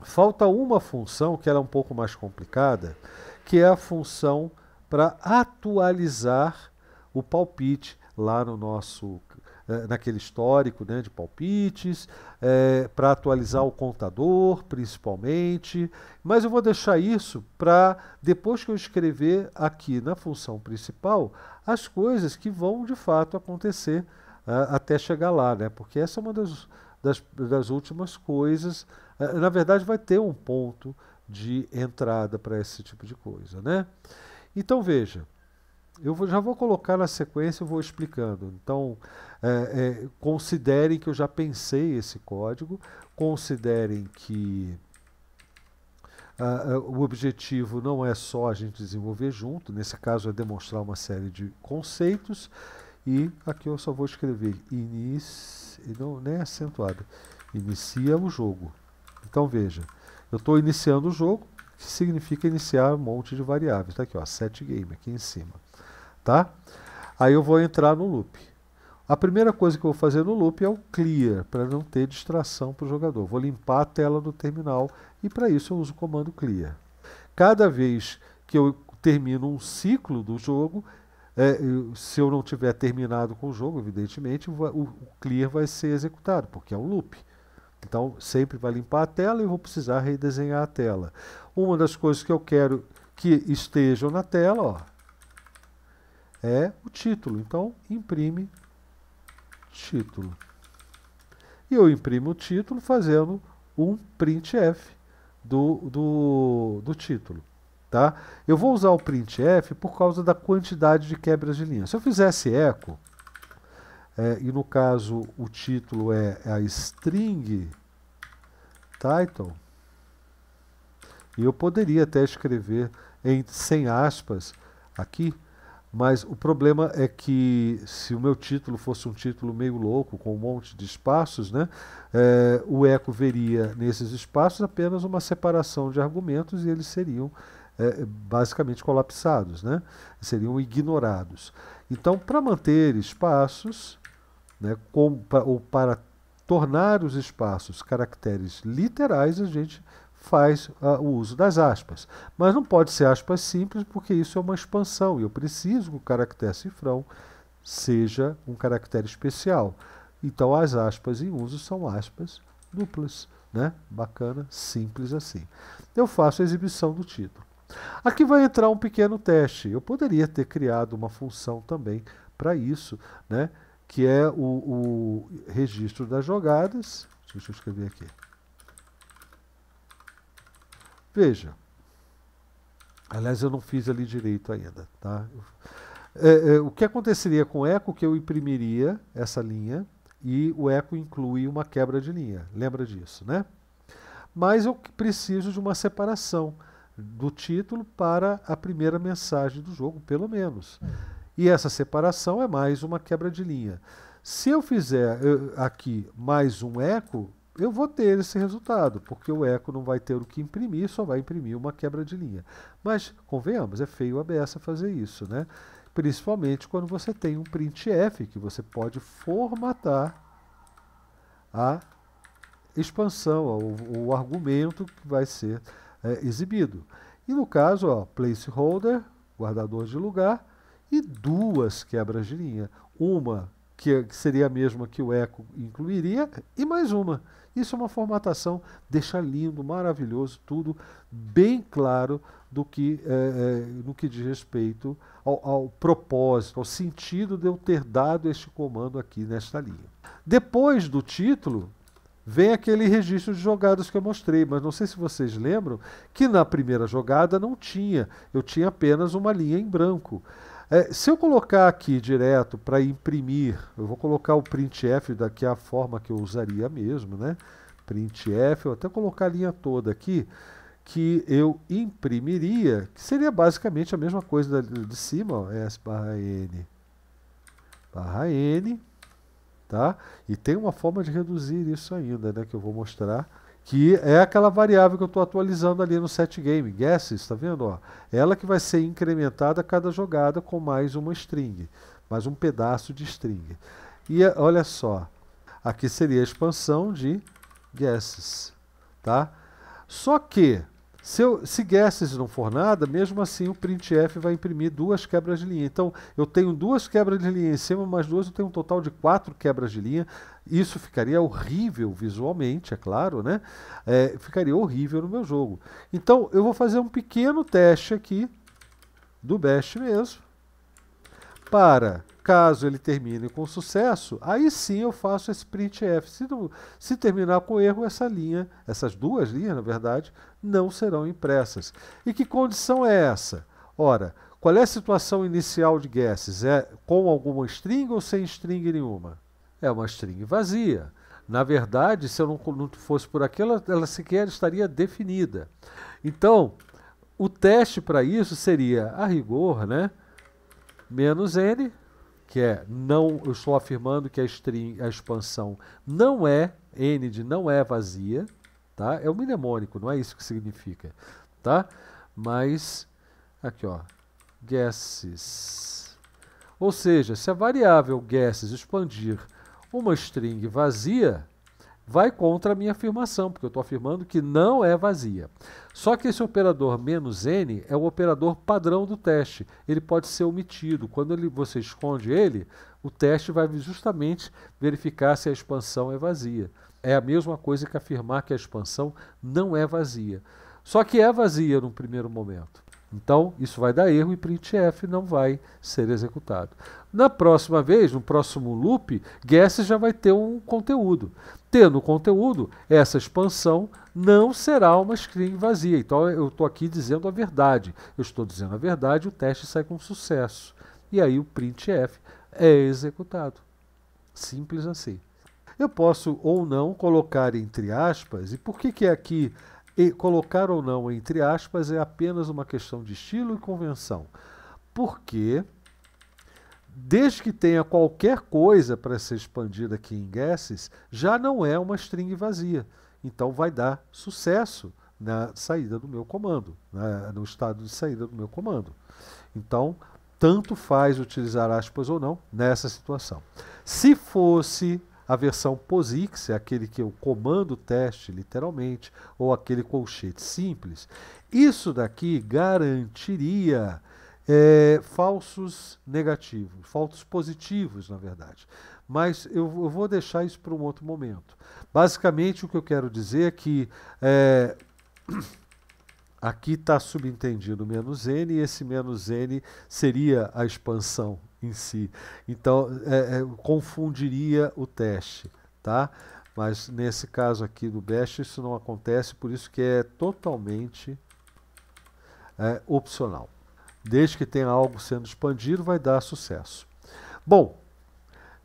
Falta uma função que ela é um pouco mais complicada, que é a função para atualizar o palpite lá no nosso eh, naquele histórico né, de palpites, é, eh, para atualizar o contador, principalmente. Mas eu vou deixar isso para, depois que eu escrever aqui na função principal, as coisas que vão de fato acontecer uh, até chegar lá, né? porque essa é uma das, das, das últimas coisas é, na verdade, vai ter um ponto de entrada para esse tipo de coisa, né? Então veja, eu vou, já vou colocar na sequência e vou explicando. Então é, é, considerem que eu já pensei esse código, considerem que Uh, o objetivo não é só a gente desenvolver junto, nesse caso é demonstrar uma série de conceitos, e aqui eu só vou escrever inicia, não, nem acentuado, inicia o jogo. Então veja, eu estou iniciando o jogo, que significa iniciar um monte de variáveis. Está aqui, ó, set game, aqui em cima. Tá? Aí eu vou entrar no loop. A primeira coisa que eu vou fazer no loop é o clear, para não ter distração para o jogador. Vou limpar a tela do terminal e para isso eu uso o comando clear. Cada vez que eu termino um ciclo do jogo, é, se eu não tiver terminado com o jogo, evidentemente, o, o clear vai ser executado, porque é um loop. Então, sempre vai limpar a tela e eu vou precisar redesenhar a tela. Uma das coisas que eu quero que estejam na tela ó, é o título. Então, imprime título. E eu imprimo o título fazendo um printf do, do, do título. Tá? Eu vou usar o printf por causa da quantidade de quebras de linha. Se eu fizesse eco, é, e no caso, o título é, é a string title. E eu poderia até escrever em, sem aspas aqui, mas o problema é que se o meu título fosse um título meio louco, com um monte de espaços, né, é, o eco veria nesses espaços apenas uma separação de argumentos e eles seriam é, basicamente colapsados, né, seriam ignorados. Então, para manter espaços, né? Como, pra, ou para tornar os espaços caracteres literais, a gente faz uh, o uso das aspas. Mas não pode ser aspas simples, porque isso é uma expansão, e eu preciso que o caractere cifrão seja um caractere especial. Então, as aspas em uso são aspas duplas. Né? Bacana, simples assim. Eu faço a exibição do título. Aqui vai entrar um pequeno teste. Eu poderia ter criado uma função também para isso, né? que é o, o registro das jogadas. Deixa eu escrever aqui. Veja. Aliás, eu não fiz ali direito ainda. Tá? É, é, o que aconteceria com o eco que eu imprimiria essa linha e o eco inclui uma quebra de linha. Lembra disso, né? Mas eu preciso de uma separação do título para a primeira mensagem do jogo, pelo menos. E essa separação é mais uma quebra de linha. Se eu fizer eh, aqui mais um eco, eu vou ter esse resultado, porque o eco não vai ter o que imprimir, só vai imprimir uma quebra de linha. Mas, convenhamos, é feio a beça fazer isso, né? Principalmente quando você tem um printf, que você pode formatar a expansão, o, o argumento que vai ser é, exibido. E no caso, ó, placeholder, guardador de lugar, e duas quebras de linha. Uma que seria a mesma que o eco incluiria, e mais uma. Isso é uma formatação, deixa lindo, maravilhoso, tudo bem claro do que, é, é, no que diz respeito ao, ao, propósito, ao sentido de eu ter dado este comando aqui nesta linha. Depois do título, vem aquele registro de jogadas que eu mostrei, mas não sei se vocês lembram que na primeira jogada não tinha, eu tinha apenas uma linha em branco. É, se eu colocar aqui direto para imprimir, eu vou colocar o printf daqui é a forma que eu usaria mesmo, né? Printf, eu até colocar a linha toda aqui, que eu imprimiria, que seria basicamente a mesma coisa de cima, ó, S barra N barra N, tá? E tem uma forma de reduzir isso ainda, né? Que eu vou mostrar que é aquela variável que eu estou atualizando ali no set game, guesses, está vendo? Ó, ela que vai ser incrementada a cada jogada com mais uma string, mais um pedaço de string. E eh, olha só, aqui seria a expansão de guesses, tá? Só que se, eu, se Guesses não for nada, mesmo assim o printf vai imprimir duas quebras de linha. Então, eu tenho duas quebras de linha em cima, mais duas, eu tenho um total de quatro quebras de linha. Isso ficaria horrível visualmente, é claro, né? É, ficaria horrível no meu jogo. Então, eu vou fazer um pequeno teste aqui do Bash mesmo, para caso ele termine com sucesso, aí sim eu faço esse printf. Se, não, se terminar com erro, essa linha, essas duas linhas, na verdade, não serão impressas. E que condição é essa? Ora, qual é a situação inicial de Guesses? É com alguma string ou sem string nenhuma? É uma string vazia. Na verdade, se eu não, não fosse por aquilo, ela sequer estaria definida. Então, o teste para isso seria, a rigor, né? Menos n, que é não, eu estou afirmando que a string, a expansão não é n de não é vazia tá? É um mnemônico, não é isso que significa, tá? Mas aqui, ó, guesses. Ou seja, se a variável guesses expandir uma string vazia, vai contra a minha afirmação, porque eu estou afirmando que não é vazia. Só que esse operador menos "-n", é o operador padrão do teste. Ele pode ser omitido. Quando ele, você esconde ele, o teste vai justamente verificar se a expansão é vazia. É a mesma coisa que afirmar que a expansão não é vazia. Só que é vazia no primeiro momento. Então, isso vai dar erro e printf não vai ser executado. Na próxima vez, no próximo loop, guess já vai ter um conteúdo. Tendo conteúdo, essa expansão não será uma string vazia. Então, eu estou aqui dizendo a verdade. Eu estou dizendo a verdade, o teste sai com sucesso. E aí o printf é executado. Simples assim. Eu posso ou não colocar entre aspas, e por que, que é aqui e colocar ou não entre aspas é apenas uma questão de estilo e convenção. Porque, desde que tenha qualquer coisa para ser expandida aqui em guesses, já não é uma string vazia. Então vai dar sucesso na saída do meu comando, na, no estado de saída do meu comando. Então, tanto faz utilizar aspas ou não nessa situação. Se fosse a versão POSIX é aquele que eu comando teste, literalmente, ou aquele colchete simples. Isso daqui garantiria é, falsos negativos, falsos positivos, na verdade. Mas eu, eu vou deixar isso para um outro momento. Basicamente, o que eu quero dizer é que é, aqui está subentendido menos n, e esse menos n seria a expansão em si. Então, é, é, confundiria o teste, tá? Mas nesse caso aqui do Bash, isso não acontece, por isso que é totalmente é, opcional. Desde que tenha algo sendo expandido, vai dar sucesso. Bom,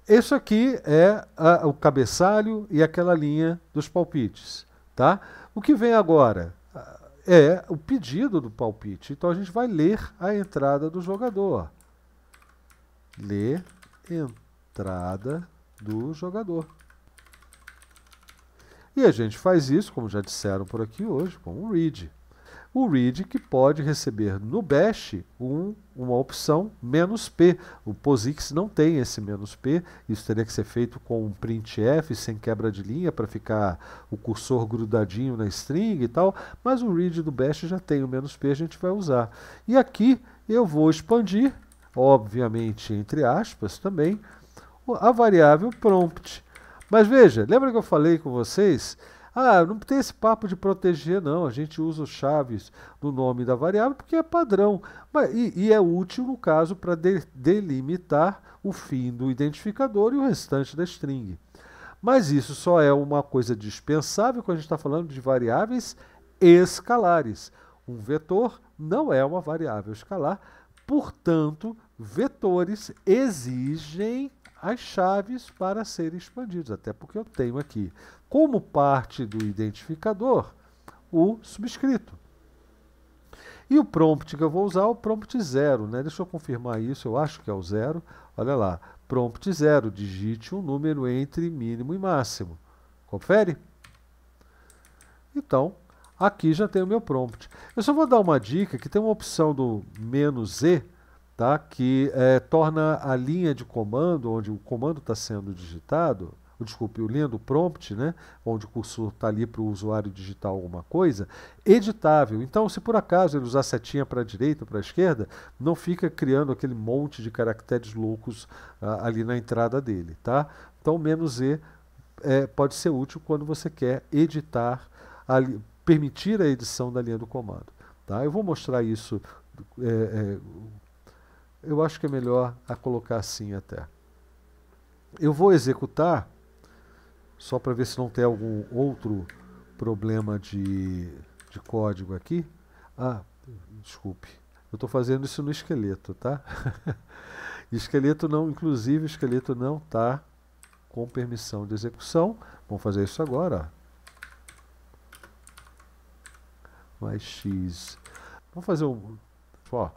isso aqui é a, o cabeçalho e aquela linha dos palpites, tá? O que vem agora? Ah, é o pedido do palpite. Então a gente vai ler a entrada do jogador lê entrada do jogador. E a gente faz isso, como já disseram por aqui hoje, com o read. O read que pode receber no bash um, uma opção menos "-p". O POSIX não tem esse menos "-p", isso teria que ser feito com um printf sem quebra de linha para ficar o cursor grudadinho na string e tal, mas o read do bash já tem o menos "-p", a gente vai usar. E aqui eu vou expandir obviamente entre aspas também, a variável prompt. Mas veja, lembra que eu falei com vocês? Ah, não tem esse papo de proteger, não. A gente usa chaves no nome da variável porque é padrão. Mas, e, e é útil, no caso, para de, delimitar o fim do identificador e o restante da string. Mas isso só é uma coisa dispensável quando a gente está falando de variáveis escalares. Um vetor não é uma variável escalar, Portanto, vetores exigem as chaves para serem expandidos, até porque eu tenho aqui, como parte do identificador, o subscrito. E o prompt que eu vou usar é o prompt zero, né? Deixa eu confirmar isso, eu acho que é o zero. Olha lá, prompt zero, digite um número entre mínimo e máximo. Confere? Então, Aqui já tem o meu prompt. Eu só vou dar uma dica que tem uma opção do "-z", tá? que é, torna a linha de comando, onde o comando está sendo digitado, desculpe, o linha do prompt, né, onde o cursor está ali para o usuário digitar alguma coisa, editável. Então, se por acaso ele usar setinha para a direita ou para a esquerda, não fica criando aquele monte de caracteres loucos ah, ali na entrada dele, tá? Então, -z é, pode ser útil quando você quer editar ali, permitir a edição da linha do comando. Tá? Eu vou mostrar isso. É, é, eu acho que é melhor a colocar assim até. Eu vou executar, só para ver se não tem algum outro problema de, de código aqui. Ah, desculpe. Eu estou fazendo isso no esqueleto, tá? esqueleto não, inclusive, esqueleto não está com permissão de execução. Vamos fazer isso agora. Ó. mais x. Vamos fazer um. Ó,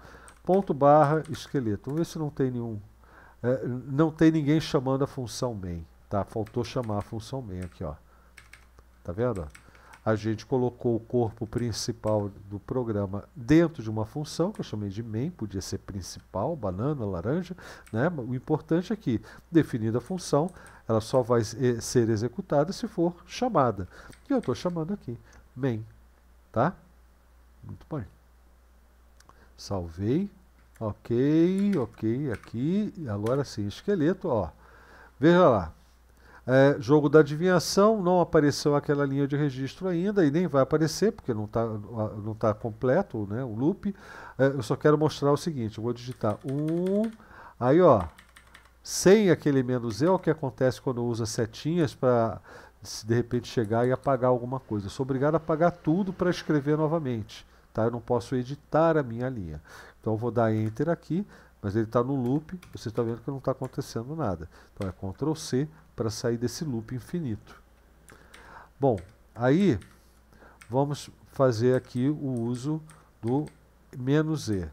ponto barra esqueleto. Vamos ver se não tem nenhum. É, não tem ninguém chamando a função main. Tá? Faltou chamar a função main aqui. Ó. Tá vendo? A gente colocou o corpo principal do programa dentro de uma função, que eu chamei de main, podia ser principal, banana, laranja. Né? O importante é que, definida a função, ela só vai eh, ser executada se for chamada. E eu estou chamando aqui main. Tá? Muito bem. Salvei. Ok, ok, aqui. Agora sim, esqueleto, ó. Veja lá. É, jogo da adivinhação, não apareceu aquela linha de registro ainda e nem vai aparecer, porque não está não tá completo né, o loop. É, eu só quero mostrar o seguinte, eu vou digitar um, aí ó, sem aquele menos E, é o que acontece quando usa setinhas para de repente chegar e apagar alguma coisa. Eu sou obrigado a apagar tudo para escrever novamente. Tá? Eu não posso editar a minha linha. Então eu vou dar Enter aqui, mas ele está no loop, você está vendo que não está acontecendo nada. Então é Ctrl C para sair desse loop infinito. Bom, aí vamos fazer aqui o uso do menos E.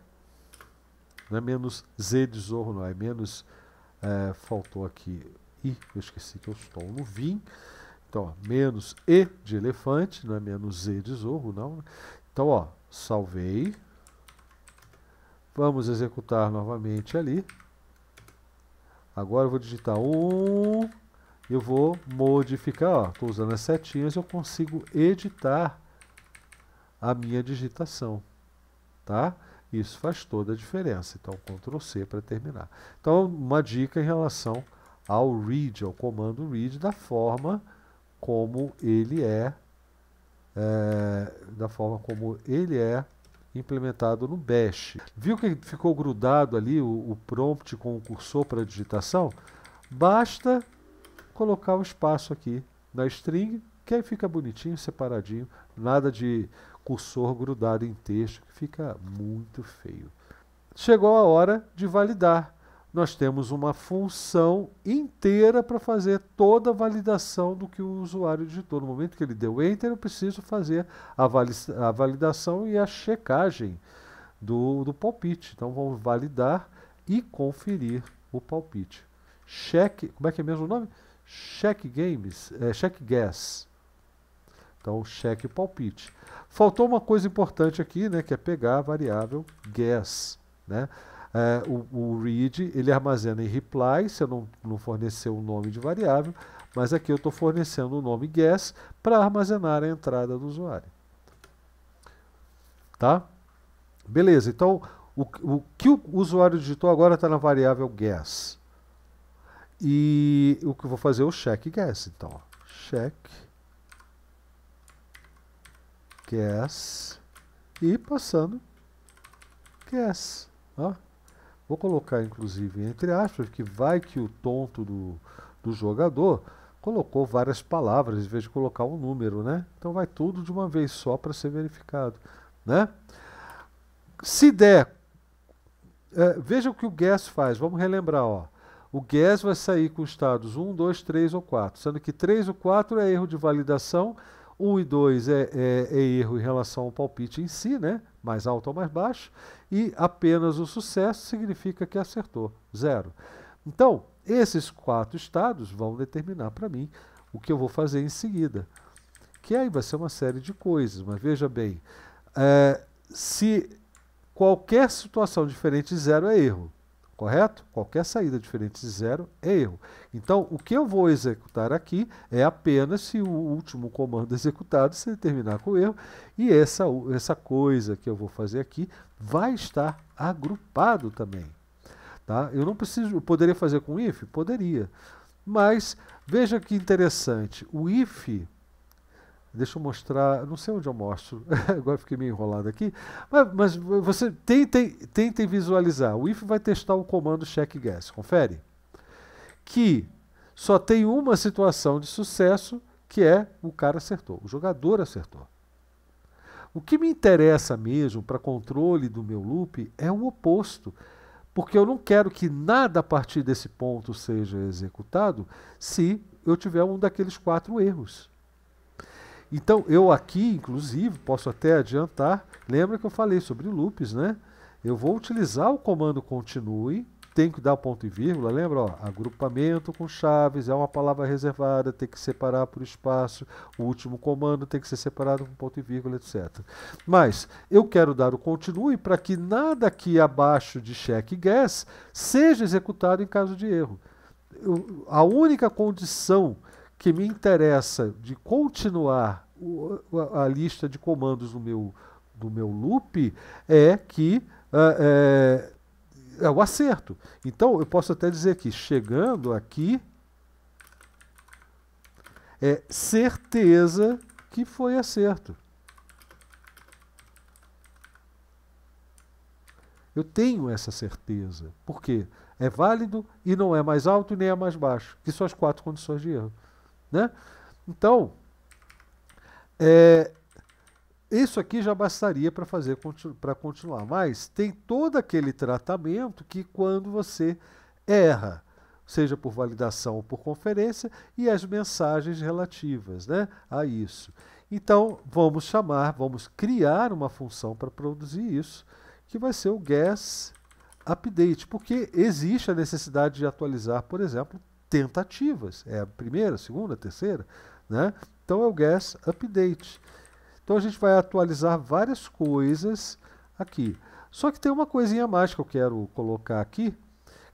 Não é menos Z de zorro, não, é menos... É, faltou aqui I, eu esqueci que eu estou no VIM. Então, ó, menos E de elefante, não é menos Z de zorro, não. Né? Então, ó, Salvei. Vamos executar novamente ali. Agora eu vou digitar 1. Um, eu vou modificar. Estou usando as setinhas, eu consigo editar a minha digitação. Tá? Isso faz toda a diferença. Então, Ctrl C para terminar. Então, uma dica em relação ao read, ao comando read, da forma como ele é é, da forma como ele é implementado no Bash. Viu que ficou grudado ali o, o prompt com o cursor para digitação? Basta colocar o espaço aqui na string, que aí fica bonitinho, separadinho, nada de cursor grudado em texto, que fica muito feio. Chegou a hora de validar nós temos uma função inteira para fazer toda a validação do que o usuário digitou. No momento que ele deu enter, eu preciso fazer a, vali a validação e a checagem do, do palpite. Então vamos validar e conferir o palpite. Check, como é que é mesmo o nome? Check Games, é, Check Guess. Então check palpite. Faltou uma coisa importante aqui, né, que é pegar a variável guess, né? É, o, o, read ele armazena em reply, se eu não, não fornecer o um nome de variável, mas aqui eu estou fornecendo o um nome guess para armazenar a entrada do usuário. Tá? Beleza, então o, o que o usuário digitou agora está na variável guess. E o que eu vou fazer é o check guess, então. Check guess e passando guess. Ó. Vou colocar inclusive entre aspas, que vai que o tonto do, do jogador colocou várias palavras em vez de colocar um número, né? Então vai tudo de uma vez só para ser verificado, né? Se der, é, veja o que o guess faz, vamos relembrar, ó. O guess vai sair com estados 1, 2, 3 ou 4, sendo que 3 ou 4 é erro de validação, 1 e 2 é, é, é, erro em relação ao palpite em si, né? mais alto ou mais baixo, e apenas o sucesso significa que acertou, zero. Então, esses quatro estados vão determinar para mim o que eu vou fazer em seguida. Que aí vai ser uma série de coisas, mas veja bem, é, se qualquer situação diferente de zero é erro, Correto? Qualquer saída diferente de zero é erro. Então, o que eu vou executar aqui é apenas se o último comando executado se terminar com erro, e essa, essa coisa que eu vou fazer aqui vai estar agrupado também. Tá? Eu não preciso, eu poderia fazer com if? Poderia. Mas veja que interessante, o if Deixa eu mostrar, não sei onde eu mostro, agora fiquei meio enrolado aqui, mas, mas você tentem, tentem visualizar. O if vai testar o comando check guess, confere? Que só tem uma situação de sucesso, que é o cara acertou, o jogador acertou. O que me interessa mesmo para controle do meu loop é o oposto, porque eu não quero que nada a partir desse ponto seja executado se eu tiver um daqueles quatro erros. Então, eu aqui, inclusive, posso até adiantar, lembra que eu falei sobre loops, né? Eu vou utilizar o comando continue, tem que dar ponto e vírgula, lembra? Ó, agrupamento com chaves, é uma palavra reservada, tem que separar por espaço, o último comando tem que ser separado com ponto e vírgula, etc. Mas eu quero dar o continue para que nada aqui abaixo de check guess seja executado em caso de erro. Eu, a única condição que me interessa de continuar a, a, lista de comandos do meu, do meu loop é que ah, é, é o acerto. Então eu posso até dizer que chegando aqui é certeza que foi acerto. Eu tenho essa certeza. Por quê? É válido e não é mais alto nem é mais baixo, que são as quatro condições de erro. Né? Então, é, isso aqui já bastaria para fazer para continuar, mas tem todo aquele tratamento que quando você erra, seja por validação ou por conferência, e as mensagens relativas né, a isso. Então, vamos chamar, vamos criar uma função para produzir isso, que vai ser o guess update, porque existe a necessidade de atualizar, por exemplo, tentativas. É a primeira, segunda, terceira, né? Então é o gas update. Então a gente vai atualizar várias coisas aqui. Só que tem uma coisinha a mais que eu quero colocar aqui,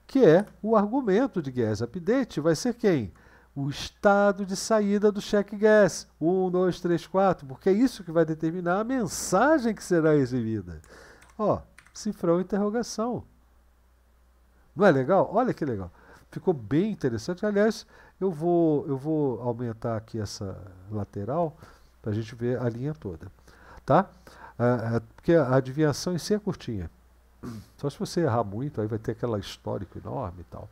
que é o argumento de gas update vai ser quem? O estado de saída do check gas, 1, 2, 3, 4, porque é isso que vai determinar a mensagem que será exibida. Ó, cifrão interrogação. Não é legal? Olha que legal. Ficou bem interessante. Aliás, eu vou, eu vou aumentar aqui essa lateral para a gente ver a linha toda. Tá? Ah, ah, porque a adivinhação em si é curtinha. Só se você errar muito, aí vai ter aquela histórico enorme e tal.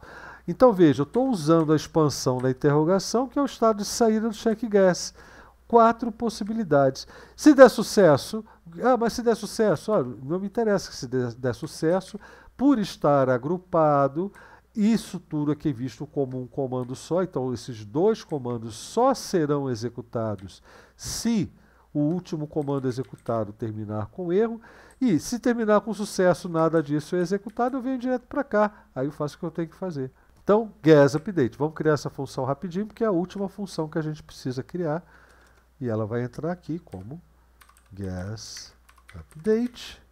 Então veja, eu estou usando a expansão da interrogação, que é o estado de saída do check guess. Quatro possibilidades. Se der sucesso, ah, mas se der sucesso, não me interessa que se der, der sucesso, por estar agrupado, isso tudo aqui é visto como um comando só, então esses dois comandos só serão executados se o último comando executado terminar com erro, e se terminar com sucesso, nada disso é executado, eu venho direto para cá, aí eu faço o que eu tenho que fazer. Então, guess update, vamos criar essa função rapidinho, porque é a última função que a gente precisa criar, e ela vai entrar aqui como guess update.